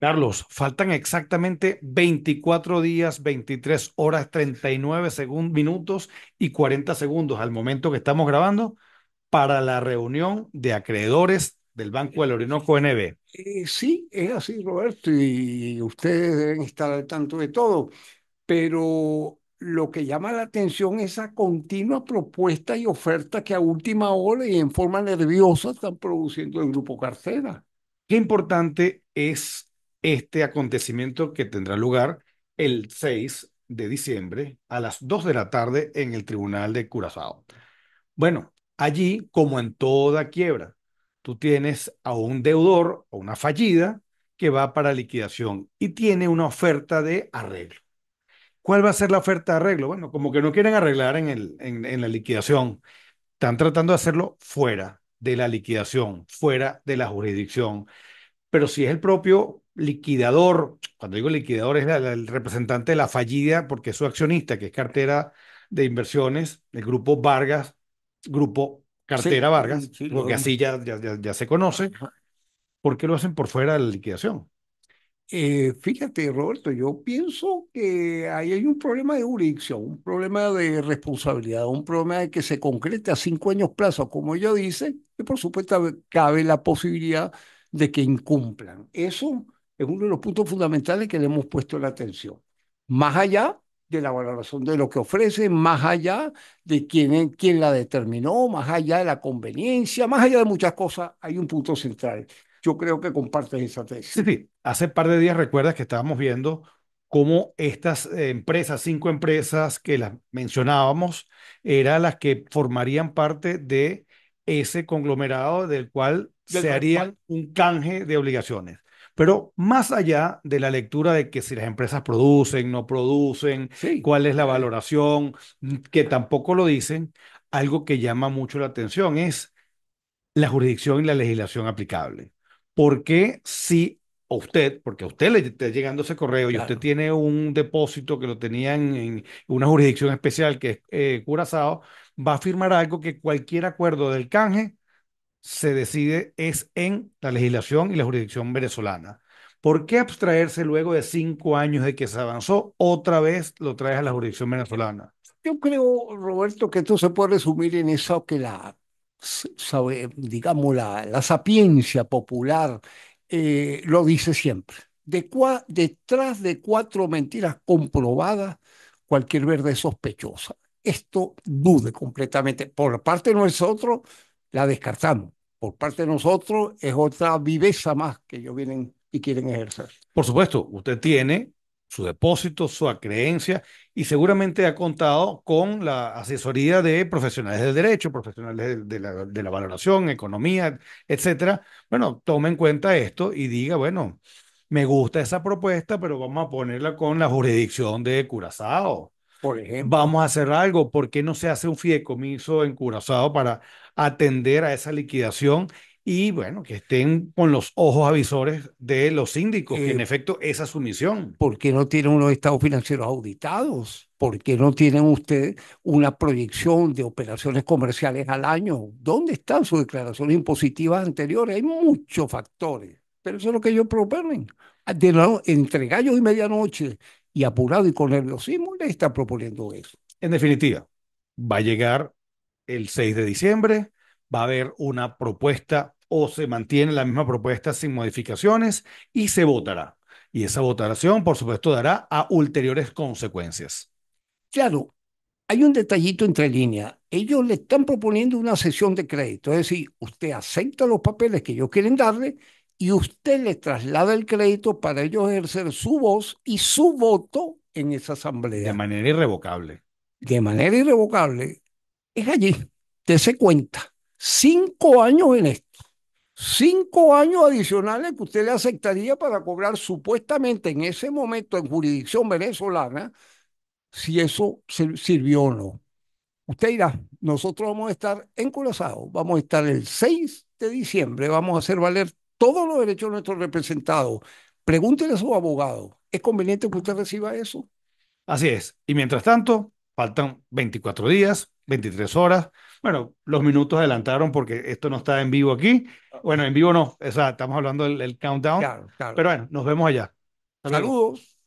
Carlos, faltan exactamente 24 días, 23 horas, 39 segundos, minutos y 40 segundos al momento que estamos grabando para la reunión de acreedores del Banco del Orinoco NB. Eh, sí, es así, Roberto, y ustedes deben estar al tanto de todo, pero lo que llama la atención es esa continua propuesta y oferta que a última hora y en forma nerviosa están produciendo el Grupo Carcera. Qué importante es este acontecimiento que tendrá lugar el 6 de diciembre a las 2 de la tarde en el Tribunal de Curazao. Bueno, allí, como en toda quiebra, tú tienes a un deudor o una fallida que va para liquidación y tiene una oferta de arreglo. ¿Cuál va a ser la oferta de arreglo? Bueno, como que no quieren arreglar en, el, en la liquidación, están tratando de hacerlo fuera de la liquidación, fuera de la jurisdicción pero si es el propio liquidador, cuando digo liquidador es el representante de la fallida porque es su accionista, que es cartera de inversiones, el grupo Vargas, grupo cartera Vargas, porque así ya, ya, se conoce, ¿por qué lo hacen por fuera de la liquidación? Eh, fíjate, Roberto, yo pienso que ahí hay un problema de jurisdicción, un problema de responsabilidad, un problema de que se concrete a cinco años plazo, como yo dice, y por supuesto cabe la posibilidad de que incumplan. Eso es uno de los puntos fundamentales que le hemos puesto la atención. Más allá de la valoración de lo que ofrece, más allá de quién, quién la determinó, más allá de la conveniencia, más allá de muchas cosas, hay un punto central. Yo creo que compartes esa tesis. Sí, sí. Hace par de días recuerdas que estábamos viendo cómo estas eh, empresas, cinco empresas que las mencionábamos, eran las que formarían parte de ese conglomerado del cual se haría un canje de obligaciones. Pero más allá de la lectura de que si las empresas producen, no producen, cuál es la valoración, que tampoco lo dicen, algo que llama mucho la atención es la jurisdicción y la legislación aplicable. Porque si usted, porque a usted le está llegando ese correo y usted tiene un depósito que lo tenían en una jurisdicción especial que es eh, Curazao, va a firmar algo que cualquier acuerdo del canje se decide es en la legislación y la jurisdicción venezolana. ¿Por qué abstraerse luego de cinco años de que se avanzó? Otra vez lo traes a la jurisdicción venezolana. Yo creo, Roberto, que esto se puede resumir en eso que la, digamos, la, la sapiencia popular eh, lo dice siempre. De detrás de cuatro mentiras comprobadas, cualquier verde es sospechosa. Esto dude completamente por parte de nosotros la descartamos. Por parte de nosotros es otra viveza más que ellos vienen y quieren ejercer. Por supuesto, usted tiene su depósito, su acreencia y seguramente ha contado con la asesoría de profesionales de derecho, profesionales de la, valoración, economía, etcétera. Bueno, tome en cuenta esto y diga, bueno, me gusta esa propuesta, pero vamos a ponerla con la jurisdicción de Curazao por ejemplo. Vamos a hacer algo. ¿Por qué no se hace un fideicomiso encurazado para atender a esa liquidación? Y bueno, que estén con los ojos avisores de los síndicos, que en eh, efecto esa es su misión. ¿Por qué no tienen unos estados financieros auditados? ¿Por qué no tienen ustedes una proyección de operaciones comerciales al año? ¿Dónde están sus declaraciones impositivas anteriores? Hay muchos factores, pero eso es lo que ellos proponen. Ah, entre gallos y medianoche y apurado y con nerviosismo le está proponiendo eso. En definitiva, va a llegar el 6 de diciembre, va a haber una propuesta o se mantiene la misma propuesta sin modificaciones y se votará. Y esa votación, por supuesto, dará a ulteriores consecuencias. Claro, hay un detallito entre líneas. Ellos le están proponiendo una sesión de crédito, es decir, usted acepta los papeles que ellos quieren darle y usted le traslada el crédito para ellos ejercer su voz y su voto en esa asamblea. De manera irrevocable. De manera irrevocable. Es allí, Dese se cuenta, cinco años en esto, cinco años adicionales que usted le aceptaría para cobrar supuestamente en ese momento en jurisdicción venezolana, si eso sirvió o no. Usted dirá, nosotros vamos a estar en vamos a estar el 6 de diciembre, vamos a hacer valer todos los derechos de nuestros representados. Pregúntele a su abogado, ¿es conveniente que usted reciba eso? Así es. Y mientras tanto, faltan 24 días, 23 horas. Bueno, los minutos adelantaron porque esto no está en vivo aquí. Bueno, en vivo no, estamos hablando del, countdown. Pero bueno, nos vemos allá. Saludos.